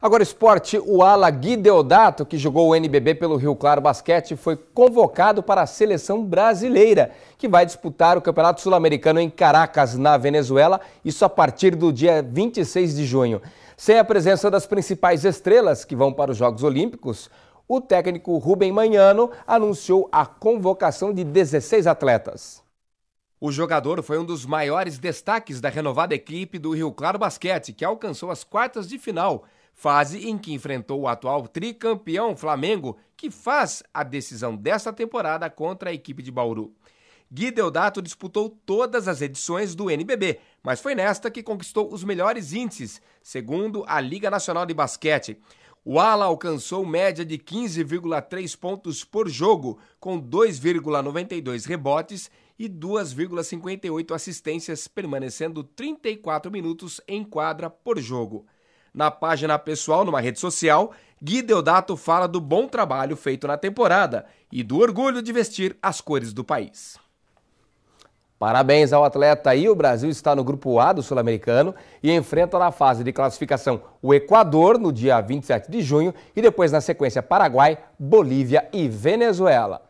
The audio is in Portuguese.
Agora, esporte, o ala Gui Deodato, que jogou o NBB pelo Rio Claro Basquete, foi convocado para a seleção brasileira, que vai disputar o Campeonato Sul-Americano em Caracas, na Venezuela, isso a partir do dia 26 de junho. Sem a presença das principais estrelas que vão para os Jogos Olímpicos, o técnico Rubem Manhano anunciou a convocação de 16 atletas. O jogador foi um dos maiores destaques da renovada equipe do Rio Claro Basquete, que alcançou as quartas de final fase em que enfrentou o atual tricampeão Flamengo, que faz a decisão desta temporada contra a equipe de Bauru. Gui Deodato disputou todas as edições do NBB, mas foi nesta que conquistou os melhores índices, segundo a Liga Nacional de Basquete. O ala alcançou média de 15,3 pontos por jogo, com 2,92 rebotes e 2,58 assistências, permanecendo 34 minutos em quadra por jogo. Na página pessoal, numa rede social, Gui Deodato fala do bom trabalho feito na temporada e do orgulho de vestir as cores do país. Parabéns ao atleta aí. O Brasil está no grupo A do Sul-Americano e enfrenta na fase de classificação o Equador no dia 27 de junho e depois na sequência Paraguai, Bolívia e Venezuela.